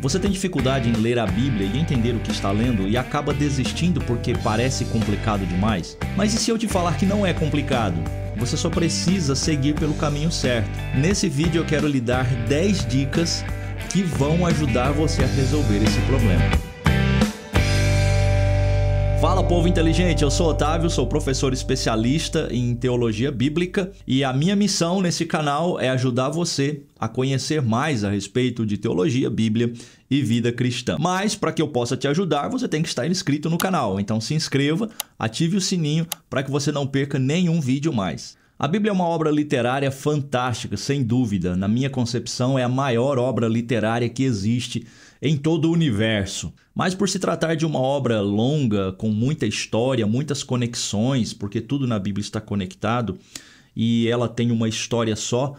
Você tem dificuldade em ler a Bíblia e entender o que está lendo e acaba desistindo porque parece complicado demais? Mas e se eu te falar que não é complicado? Você só precisa seguir pelo caminho certo. Nesse vídeo eu quero lhe dar 10 dicas que vão ajudar você a resolver esse problema. Fala povo inteligente, eu sou Otávio, sou professor especialista em teologia bíblica e a minha missão nesse canal é ajudar você a conhecer mais a respeito de teologia, Bíblia e vida cristã. Mas para que eu possa te ajudar, você tem que estar inscrito no canal. Então se inscreva, ative o sininho para que você não perca nenhum vídeo mais. A Bíblia é uma obra literária fantástica, sem dúvida. Na minha concepção, é a maior obra literária que existe em todo o universo. Mas por se tratar de uma obra longa, com muita história, muitas conexões, porque tudo na Bíblia está conectado e ela tem uma história só,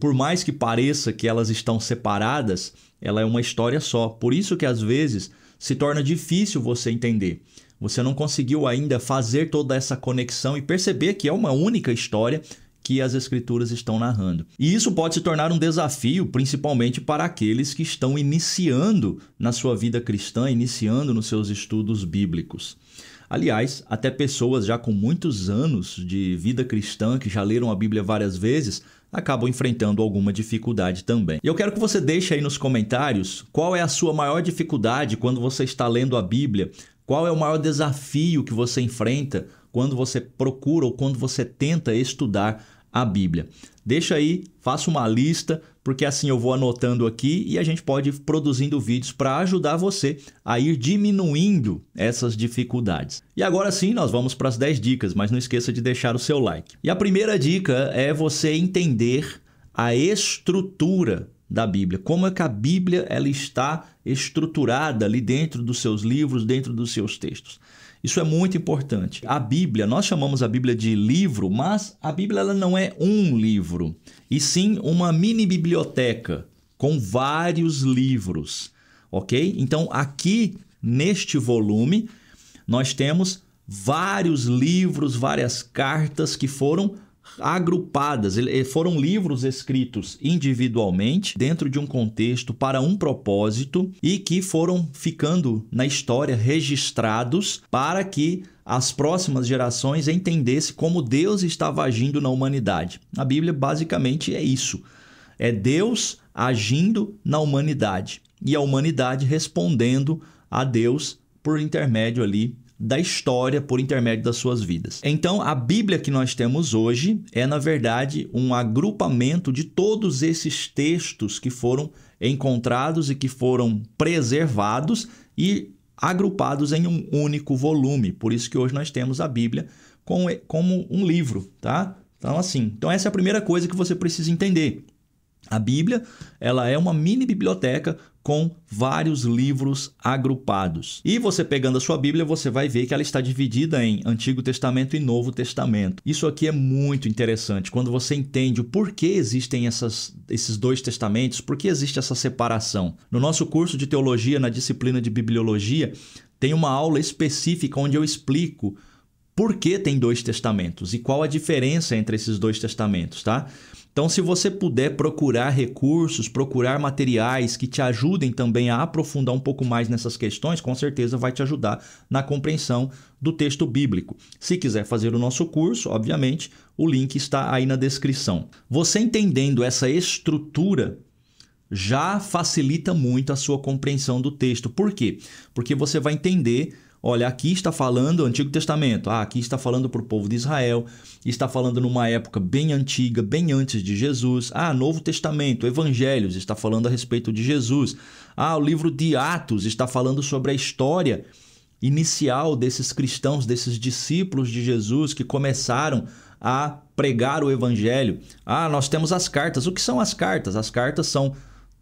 por mais que pareça que elas estão separadas, ela é uma história só. Por isso que às vezes se torna difícil você entender. Você não conseguiu ainda fazer toda essa conexão e perceber que é uma única história que as escrituras estão narrando. E isso pode se tornar um desafio, principalmente para aqueles que estão iniciando na sua vida cristã, iniciando nos seus estudos bíblicos. Aliás, até pessoas já com muitos anos de vida cristã, que já leram a Bíblia várias vezes, acabam enfrentando alguma dificuldade também. E eu quero que você deixe aí nos comentários qual é a sua maior dificuldade quando você está lendo a Bíblia, qual é o maior desafio que você enfrenta quando você procura ou quando você tenta estudar a Bíblia? Deixa aí, faça uma lista, porque assim eu vou anotando aqui e a gente pode ir produzindo vídeos para ajudar você a ir diminuindo essas dificuldades. E agora sim, nós vamos para as 10 dicas, mas não esqueça de deixar o seu like. E a primeira dica é você entender a estrutura da Bíblia, como é que a Bíblia ela está estruturada ali dentro dos seus livros, dentro dos seus textos. Isso é muito importante. A Bíblia, nós chamamos a Bíblia de livro, mas a Bíblia ela não é um livro, e sim uma mini biblioteca com vários livros, ok? Então aqui neste volume nós temos vários livros, várias cartas que foram agrupadas, eh, foram livros escritos individualmente dentro de um contexto para um propósito e que foram ficando na história registrados para que as próximas gerações entendessem como Deus estava agindo na humanidade. A Bíblia basicamente é isso. É Deus agindo na humanidade e a humanidade respondendo a Deus por intermédio ali da história por intermédio das suas vidas. Então, a Bíblia que nós temos hoje é, na verdade, um agrupamento de todos esses textos que foram encontrados e que foram preservados e agrupados em um único volume. Por isso que hoje nós temos a Bíblia como um livro, tá? Então, assim, então essa é a primeira coisa que você precisa entender. A Bíblia, ela é uma mini biblioteca com vários livros agrupados. E você pegando a sua Bíblia, você vai ver que ela está dividida em Antigo Testamento e Novo Testamento. Isso aqui é muito interessante. Quando você entende o porquê existem essas, esses dois testamentos, por que existe essa separação. No nosso curso de teologia, na disciplina de bibliologia, tem uma aula específica onde eu explico por que tem dois testamentos e qual a diferença entre esses dois testamentos, tá? Então, se você puder procurar recursos, procurar materiais que te ajudem também a aprofundar um pouco mais nessas questões, com certeza vai te ajudar na compreensão do texto bíblico. Se quiser fazer o nosso curso, obviamente, o link está aí na descrição. Você entendendo essa estrutura já facilita muito a sua compreensão do texto. Por quê? Porque você vai entender Olha, aqui está falando Antigo Testamento, ah, aqui está falando para o povo de Israel, está falando numa época bem antiga, bem antes de Jesus. Ah, Novo Testamento, Evangelhos, está falando a respeito de Jesus. Ah, o livro de Atos está falando sobre a história inicial desses cristãos, desses discípulos de Jesus que começaram a pregar o Evangelho. Ah, nós temos as cartas. O que são as cartas? As cartas são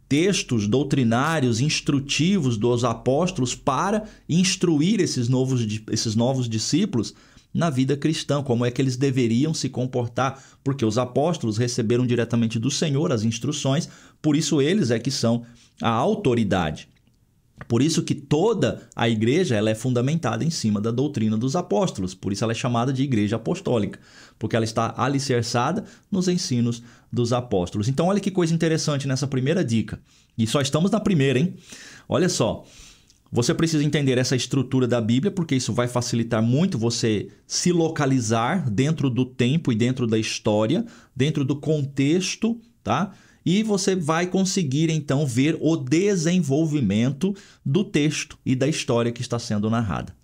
textos doutrinários, instrutivos dos apóstolos para instruir esses novos, esses novos discípulos na vida cristã, como é que eles deveriam se comportar, porque os apóstolos receberam diretamente do Senhor as instruções, por isso eles é que são a autoridade. Por isso que toda a igreja ela é fundamentada em cima da doutrina dos apóstolos, por isso ela é chamada de igreja apostólica, porque ela está alicerçada nos ensinos dos apóstolos. Então olha que coisa interessante nessa primeira dica. E só estamos na primeira, hein? Olha só. Você precisa entender essa estrutura da Bíblia, porque isso vai facilitar muito você se localizar dentro do tempo e dentro da história, dentro do contexto, tá? e você vai conseguir então ver o desenvolvimento do texto e da história que está sendo narrada.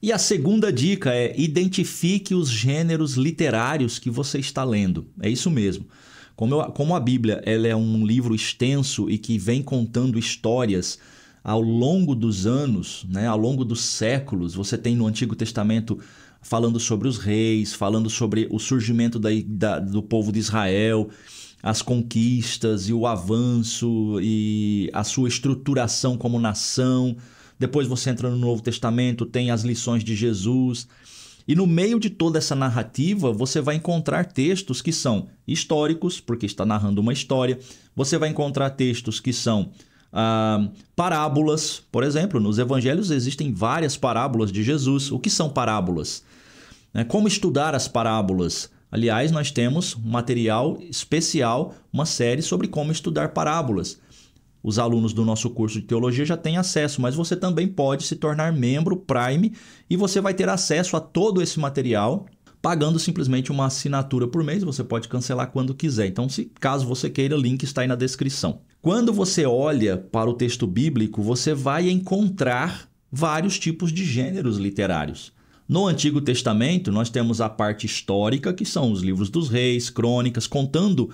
E a segunda dica é identifique os gêneros literários que você está lendo. É isso mesmo. Como, eu, como a Bíblia ela é um livro extenso e que vem contando histórias ao longo dos anos, né, ao longo dos séculos, você tem no Antigo Testamento falando sobre os reis, falando sobre o surgimento da, da, do povo de Israel, as conquistas e o avanço e a sua estruturação como nação. Depois você entra no Novo Testamento, tem as lições de Jesus. E no meio de toda essa narrativa, você vai encontrar textos que são históricos, porque está narrando uma história. Você vai encontrar textos que são ah, parábolas. Por exemplo, nos evangelhos existem várias parábolas de Jesus. O que são parábolas? É como estudar as parábolas? Aliás, nós temos material especial, uma série sobre como estudar parábolas. Os alunos do nosso curso de teologia já têm acesso, mas você também pode se tornar membro Prime e você vai ter acesso a todo esse material pagando simplesmente uma assinatura por mês, você pode cancelar quando quiser. Então, se caso você queira, o link está aí na descrição. Quando você olha para o texto bíblico, você vai encontrar vários tipos de gêneros literários. No Antigo Testamento, nós temos a parte histórica, que são os livros dos reis, crônicas, contando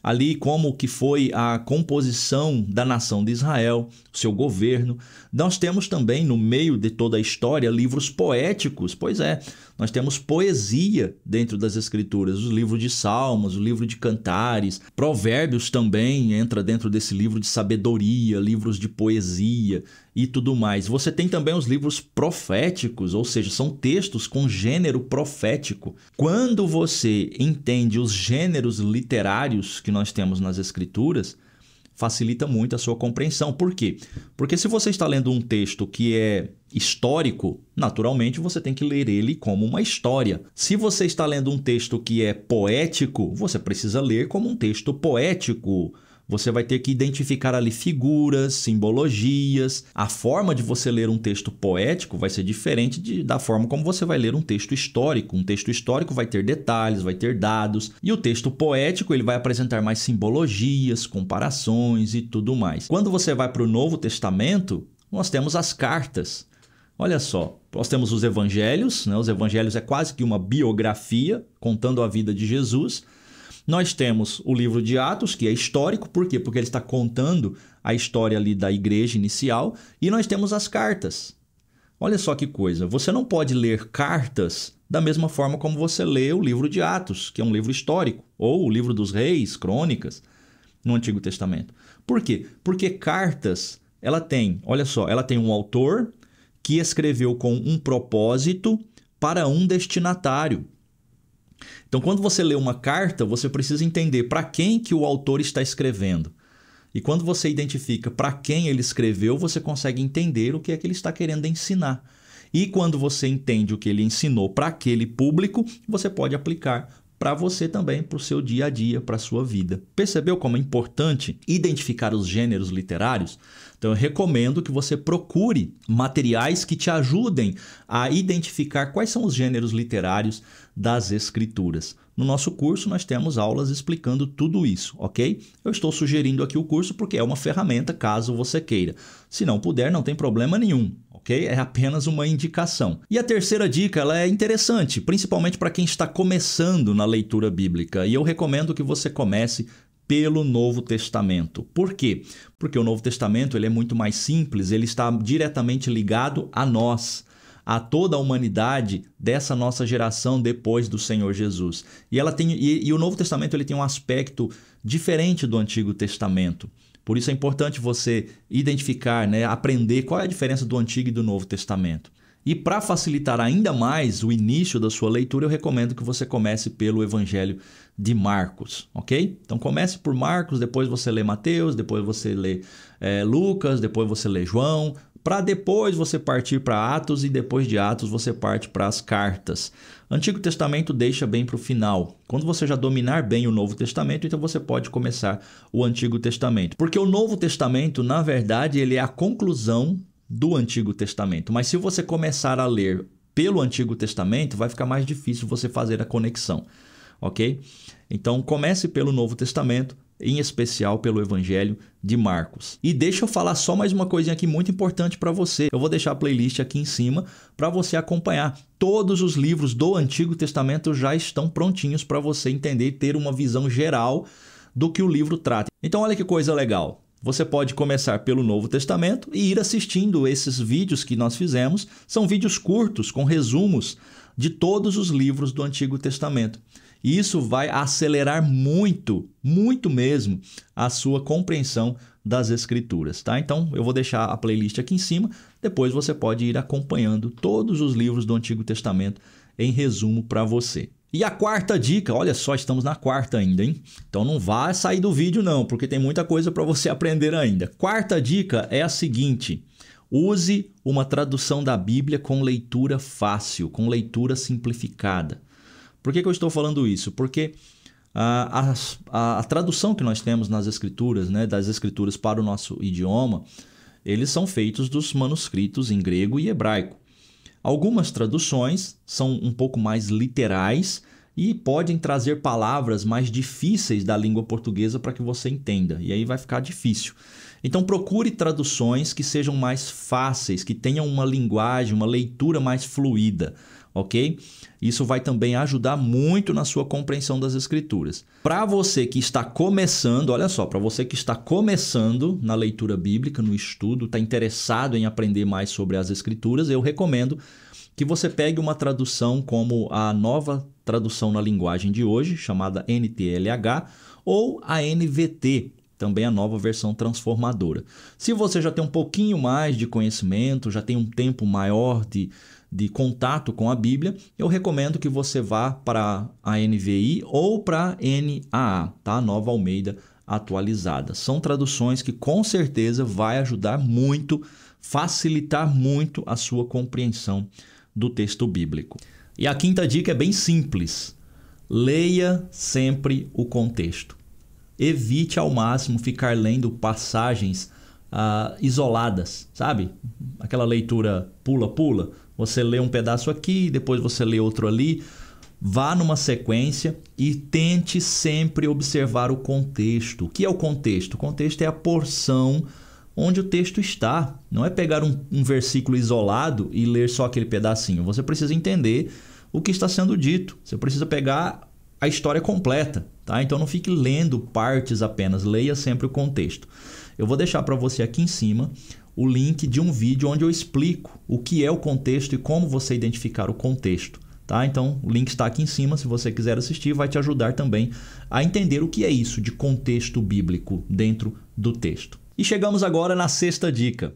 ali como que foi a composição da nação de Israel, seu governo. Nós temos também no meio de toda a história livros poéticos, pois é, nós temos poesia dentro das escrituras, o livro de Salmos, o livro de Cantares, Provérbios também entra dentro desse livro de sabedoria, livros de poesia e tudo mais. Você tem também os livros proféticos, ou seja, são textos com gênero profético. Quando você entende os gêneros literários que nós temos nas escrituras, facilita muito a sua compreensão. Por quê? Porque se você está lendo um texto que é histórico, naturalmente você tem que ler ele como uma história. Se você está lendo um texto que é poético, você precisa ler como um texto poético você vai ter que identificar ali figuras, simbologias. A forma de você ler um texto poético vai ser diferente de, da forma como você vai ler um texto histórico. Um texto histórico vai ter detalhes, vai ter dados. E o texto poético ele vai apresentar mais simbologias, comparações e tudo mais. Quando você vai para o Novo Testamento, nós temos as cartas. Olha só, nós temos os evangelhos, né? os evangelhos é quase que uma biografia contando a vida de Jesus. Nós temos o livro de Atos, que é histórico, por quê? Porque ele está contando a história ali da igreja inicial, e nós temos as cartas. Olha só que coisa, você não pode ler cartas da mesma forma como você lê o livro de Atos, que é um livro histórico, ou o livro dos reis, crônicas, no Antigo Testamento. Por quê? Porque cartas, ela tem, olha só, ela tem um autor que escreveu com um propósito para um destinatário. Então, quando você lê uma carta, você precisa entender para quem que o autor está escrevendo. E quando você identifica para quem ele escreveu, você consegue entender o que é que ele está querendo ensinar. E quando você entende o que ele ensinou para aquele público, você pode aplicar para você também, para o seu dia a dia, para a sua vida. Percebeu como é importante identificar os gêneros literários? Então, eu recomendo que você procure materiais que te ajudem a identificar quais são os gêneros literários das escrituras. No nosso curso, nós temos aulas explicando tudo isso, ok? Eu estou sugerindo aqui o curso porque é uma ferramenta caso você queira. Se não puder, não tem problema nenhum ok? É apenas uma indicação. E a terceira dica, ela é interessante, principalmente para quem está começando na leitura bíblica. E eu recomendo que você comece pelo Novo Testamento. Por quê? Porque o Novo Testamento ele é muito mais simples, ele está diretamente ligado a nós, a toda a humanidade dessa nossa geração depois do Senhor Jesus. E, ela tem, e, e o Novo Testamento ele tem um aspecto diferente do Antigo Testamento. Por isso é importante você identificar, né, aprender qual é a diferença do Antigo e do Novo Testamento. E para facilitar ainda mais o início da sua leitura, eu recomendo que você comece pelo Evangelho de Marcos, ok? Então comece por Marcos, depois você lê Mateus, depois você lê é, Lucas, depois você lê João, para depois você partir para Atos e depois de Atos você parte para as cartas. Antigo Testamento deixa bem para o final. Quando você já dominar bem o Novo Testamento, então você pode começar o Antigo Testamento. Porque o Novo Testamento, na verdade, ele é a conclusão do Antigo Testamento. Mas se você começar a ler pelo Antigo Testamento, vai ficar mais difícil você fazer a conexão, ok? Então comece pelo Novo Testamento, em especial pelo Evangelho de Marcos. E deixa eu falar só mais uma coisinha aqui muito importante para você. Eu vou deixar a playlist aqui em cima para você acompanhar. Todos os livros do Antigo Testamento já estão prontinhos para você entender e ter uma visão geral do que o livro trata. Então, olha que coisa legal. Você pode começar pelo Novo Testamento e ir assistindo esses vídeos que nós fizemos. São vídeos curtos com resumos de todos os livros do Antigo Testamento. E isso vai acelerar muito, muito mesmo, a sua compreensão das escrituras, tá? Então eu vou deixar a playlist aqui em cima, depois você pode ir acompanhando todos os livros do Antigo Testamento em resumo para você. E a quarta dica, olha só, estamos na quarta ainda, hein? Então não vá sair do vídeo não, porque tem muita coisa para você aprender ainda. Quarta dica é a seguinte: use uma tradução da Bíblia com leitura fácil, com leitura simplificada. Por que, que eu estou falando isso? Porque a, ah, a, a, tradução que nós temos nas escrituras, né, das escrituras para o nosso idioma, eles são feitos dos manuscritos em grego e hebraico. Algumas traduções são um pouco mais literais e podem trazer palavras mais difíceis da língua portuguesa para que você entenda, e aí vai ficar difícil. Então procure traduções que sejam mais fáceis, que tenham uma linguagem, uma leitura mais fluida ok? Isso vai também ajudar muito na sua compreensão das escrituras. Para você que está começando, olha só, para você que está começando na leitura bíblica, no estudo, está interessado em aprender mais sobre as escrituras, eu recomendo que você pegue uma tradução como a nova tradução na linguagem de hoje, chamada NTLH, ou a NVT, também a nova versão transformadora. Se você já tem um pouquinho mais de conhecimento, já tem um tempo maior de de contato com a Bíblia, eu recomendo que você vá para a NVI ou para a NAA, tá? Nova Almeida Atualizada. São traduções que com certeza vai ajudar muito, facilitar muito a sua compreensão do texto bíblico. E a quinta dica é bem simples. Leia sempre o contexto. Evite ao máximo ficar lendo passagens ah, isoladas, sabe? Aquela leitura pula-pula. Você lê um pedaço aqui, depois você lê outro ali. Vá numa sequência e tente sempre observar o contexto. O que é o contexto? O contexto é a porção onde o texto está. Não é pegar um, um versículo isolado e ler só aquele pedacinho. Você precisa entender o que está sendo dito. Você precisa pegar a história completa, tá? Então não fique lendo partes apenas, leia sempre o contexto. Eu vou deixar para você aqui em cima o link de um vídeo onde eu explico o que é o contexto e como você identificar o contexto. Tá? Então, o link está aqui em cima. Se você quiser assistir, vai te ajudar também a entender o que é isso de contexto bíblico dentro do texto. E chegamos agora na sexta dica,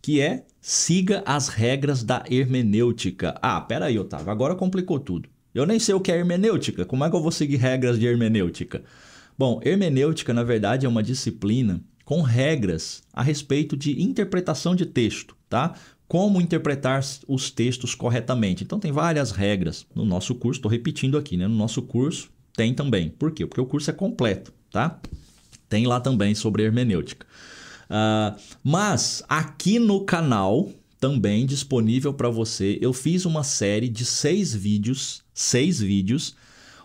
que é siga as regras da hermenêutica. Ah, peraí, Otávio, agora complicou tudo. Eu nem sei o que é hermenêutica. Como é que eu vou seguir regras de hermenêutica? Bom, hermenêutica, na verdade, é uma disciplina com regras a respeito de interpretação de texto, tá? Como interpretar os textos corretamente. Então tem várias regras no nosso curso, estou repetindo aqui, né? No nosso curso tem também. Por quê? Porque o curso é completo, tá? Tem lá também sobre hermenêutica. Uh, mas aqui no canal, também disponível para você, eu fiz uma série de seis vídeos, seis vídeos,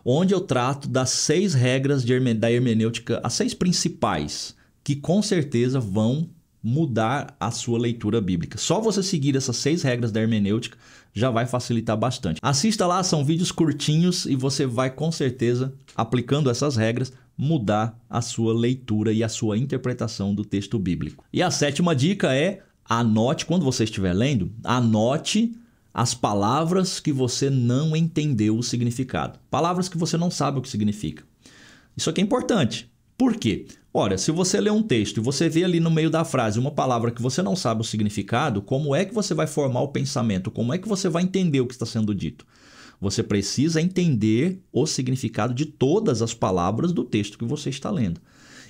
onde eu trato das seis regras de, da hermenêutica, as seis principais que com certeza vão mudar a sua leitura bíblica. Só você seguir essas seis regras da hermenêutica já vai facilitar bastante. Assista lá, são vídeos curtinhos e você vai com certeza, aplicando essas regras, mudar a sua leitura e a sua interpretação do texto bíblico. E a sétima dica é anote, quando você estiver lendo, anote as palavras que você não entendeu o significado. Palavras que você não sabe o que significa. Isso aqui é importante. Por quê? Ora, se você lê um texto e você vê ali no meio da frase uma palavra que você não sabe o significado, como é que você vai formar o pensamento? Como é que você vai entender o que está sendo dito? Você precisa entender o significado de todas as palavras do texto que você está lendo.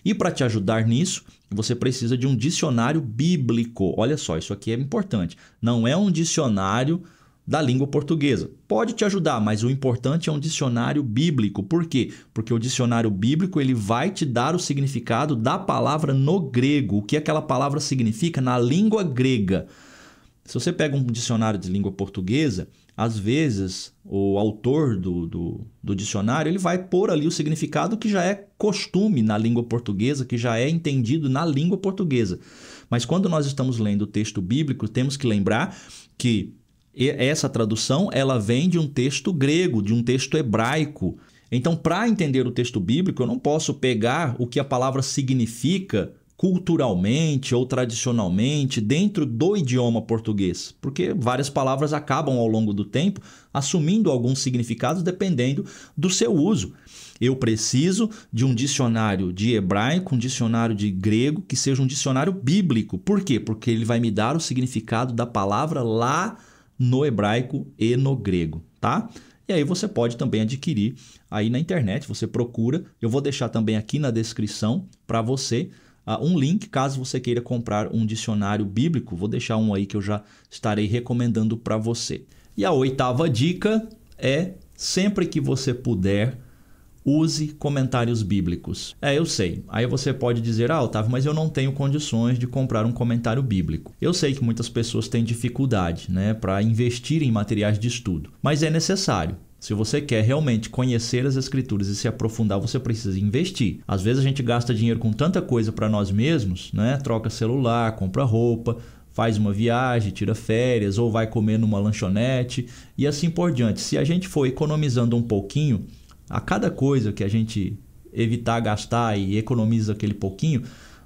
E para te ajudar nisso, você precisa de um dicionário bíblico. Olha só, isso aqui é importante. Não é um dicionário da língua portuguesa. Pode te ajudar, mas o importante é um dicionário bíblico. Por quê? Porque o dicionário bíblico ele vai te dar o significado da palavra no grego, o que aquela palavra significa na língua grega. Se você pega um dicionário de língua portuguesa, às vezes o autor do, do, do dicionário ele vai pôr ali o significado que já é costume na língua portuguesa, que já é entendido na língua portuguesa. Mas quando nós estamos lendo o texto bíblico, temos que lembrar que e essa tradução ela vem de um texto grego, de um texto hebraico. Então, para entender o texto bíblico, eu não posso pegar o que a palavra significa culturalmente ou tradicionalmente dentro do idioma português, porque várias palavras acabam ao longo do tempo assumindo alguns significados dependendo do seu uso. Eu preciso de um dicionário de hebraico, um dicionário de grego, que seja um dicionário bíblico. Por quê? Porque ele vai me dar o significado da palavra lá no hebraico e no grego, tá? E aí você pode também adquirir aí na internet, você procura. Eu vou deixar também aqui na descrição para você uh, um link caso você queira comprar um dicionário bíblico. Vou deixar um aí que eu já estarei recomendando para você. E a oitava dica é sempre que você puder use comentários bíblicos. É, eu sei. Aí você pode dizer, ah, Otávio, mas eu não tenho condições de comprar um comentário bíblico. Eu sei que muitas pessoas têm dificuldade né, para investir em materiais de estudo, mas é necessário. Se você quer realmente conhecer as escrituras e se aprofundar, você precisa investir. Às vezes a gente gasta dinheiro com tanta coisa para nós mesmos, né? Troca celular, compra roupa, faz uma viagem, tira férias ou vai comer numa lanchonete e assim por diante. Se a gente for economizando um pouquinho, a cada coisa que a gente evitar gastar e economiza aquele pouquinho,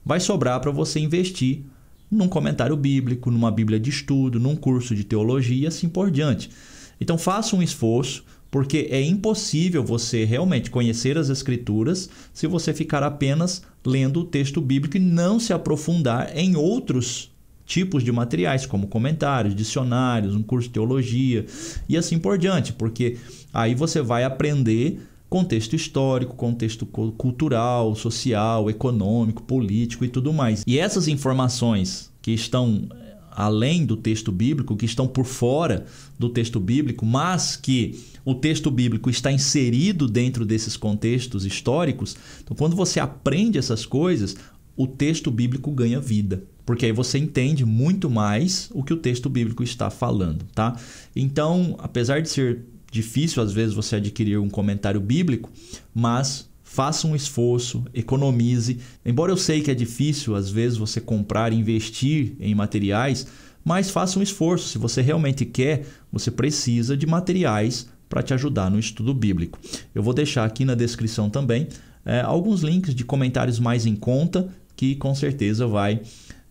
vai sobrar para você investir num comentário bíblico, numa Bíblia de estudo, num curso de teologia, assim por diante. Então faça um esforço, porque é impossível você realmente conhecer as Escrituras se você ficar apenas lendo o texto bíblico e não se aprofundar em outros tipos de materiais, como comentários, dicionários, um curso de teologia e assim por diante, porque aí você vai aprender contexto histórico, contexto cultural, social, econômico, político e tudo mais. E essas informações que estão eh, além do texto bíblico, que estão por fora do texto bíblico, mas que o texto bíblico está inserido dentro desses contextos históricos. Então, quando você aprende essas coisas, o texto bíblico ganha vida porque aí você entende muito mais o que o texto bíblico está falando, tá? Então, apesar de ser difícil às vezes você adquirir um comentário bíblico, mas faça um esforço, economize. Embora eu sei que é difícil às vezes você comprar e investir em materiais, mas faça um esforço. Se você realmente quer, você precisa de materiais para te ajudar no estudo bíblico. Eu vou deixar aqui na descrição também é, alguns links de comentários mais em conta que com certeza vai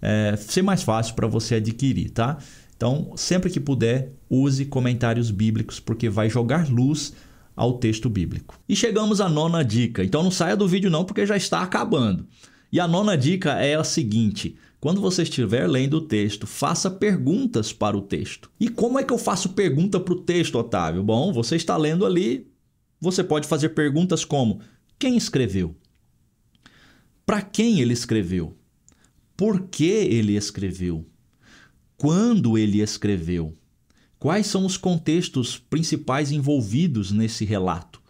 é, ser mais fácil para você adquirir, tá? Então, sempre que puder, use comentários bíblicos, porque vai jogar luz ao texto bíblico. E chegamos à nona dica. Então, não saia do vídeo, não, porque já está acabando. E a nona dica é a seguinte: quando você estiver lendo o texto, faça perguntas para o texto. E como é que eu faço pergunta para o texto, Otávio? Bom, você está lendo ali, você pode fazer perguntas como: quem escreveu? Para quem ele escreveu? por que ele escreveu, quando ele escreveu, quais são os contextos principais envolvidos nesse relato.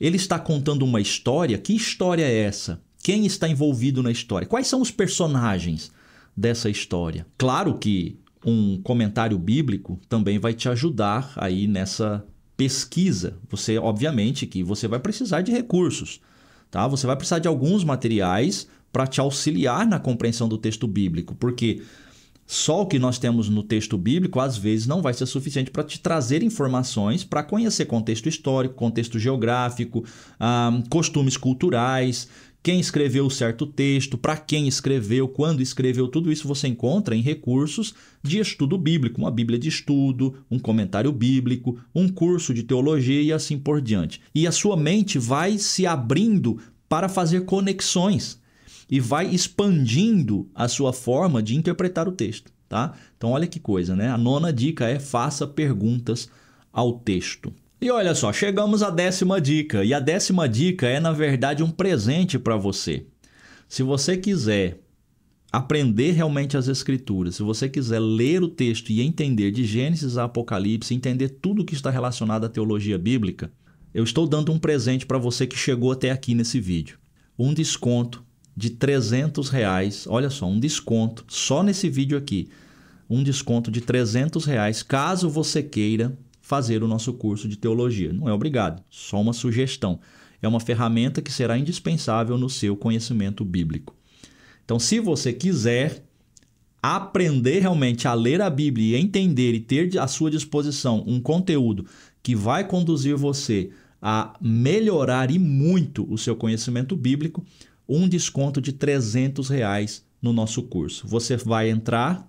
Ele está contando uma história, que história é essa? Quem está envolvido na história? Quais são os personagens dessa história? Claro que um comentário bíblico também vai te ajudar aí nessa pesquisa. Você, obviamente, que você vai precisar de recursos, tá? Você vai precisar de alguns materiais para te auxiliar na compreensão do texto bíblico, porque só o que nós temos no texto bíblico às vezes não vai ser suficiente para te trazer informações para conhecer contexto histórico, contexto geográfico, ah, costumes culturais, quem escreveu certo texto, para quem escreveu, quando escreveu, tudo isso você encontra em recursos de estudo bíblico, uma Bíblia de estudo, um comentário bíblico, um curso de teologia e assim por diante. E a sua mente vai se abrindo para fazer conexões e vai expandindo a sua forma de interpretar o texto. Tá? Então, olha que coisa, né? A nona dica é faça perguntas ao texto. E olha só, chegamos à décima dica. E a décima dica é, na verdade, um presente para você. Se você quiser aprender realmente as escrituras, se você quiser ler o texto e entender de Gênesis a Apocalipse, entender tudo que está relacionado à teologia bíblica, eu estou dando um presente para você que chegou até aqui nesse vídeo. Um desconto de 300 reais. Olha só, um desconto só nesse vídeo aqui. Um desconto de 300 reais caso você queira fazer o nosso curso de teologia. Não é obrigado, só uma sugestão. É uma ferramenta que será indispensável no seu conhecimento bíblico. Então, se você quiser aprender realmente a ler a Bíblia e entender e ter à sua disposição um conteúdo que vai conduzir você a melhorar e muito o seu conhecimento bíblico, um desconto de 300 reais no nosso curso. Você vai entrar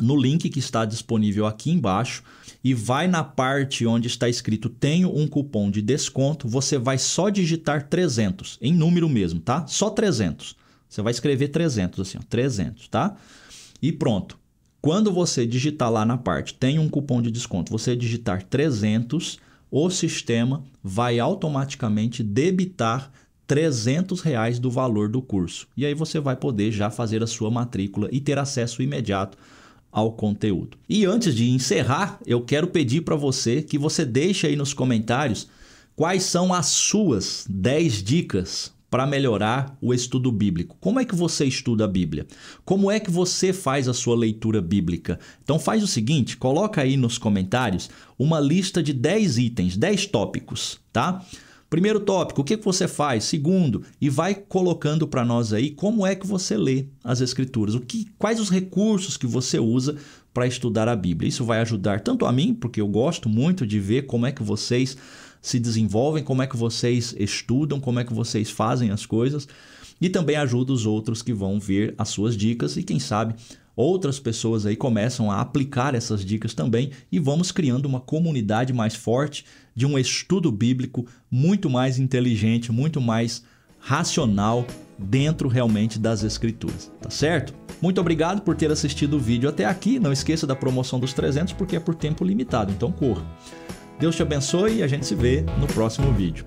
no link que está disponível aqui embaixo e vai na parte onde está escrito tenho um cupom de desconto, você vai só digitar 300, em número mesmo, tá? Só 300. Você vai escrever 300 assim, ó, 300, tá? E pronto. Quando você digitar lá na parte tem um cupom de desconto, você digitar 300, o sistema vai automaticamente debitar 300 reais do valor do curso. E aí você vai poder já fazer a sua matrícula e ter acesso imediato ao conteúdo. E antes de encerrar, eu quero pedir para você que você deixe aí nos comentários quais são as suas 10 dicas para melhorar o estudo bíblico. Como é que você estuda a Bíblia? Como é que você faz a sua leitura bíblica? Então faz o seguinte, coloca aí nos comentários uma lista de 10 itens, 10 tópicos, tá? Primeiro tópico, o que você faz? Segundo, e vai colocando para nós aí como é que você lê as escrituras, o que, quais os recursos que você usa para estudar a Bíblia. Isso vai ajudar tanto a mim, porque eu gosto muito de ver como é que vocês se desenvolvem, como é que vocês estudam, como é que vocês fazem as coisas, e também ajuda os outros que vão ver as suas dicas e quem sabe Outras pessoas aí começam a aplicar essas dicas também e vamos criando uma comunidade mais forte de um estudo bíblico muito mais inteligente, muito mais racional dentro realmente das escrituras, tá certo? Muito obrigado por ter assistido o vídeo até aqui. Não esqueça da promoção dos 300 porque é por tempo limitado, então corra. Deus te abençoe e a gente se vê no próximo vídeo.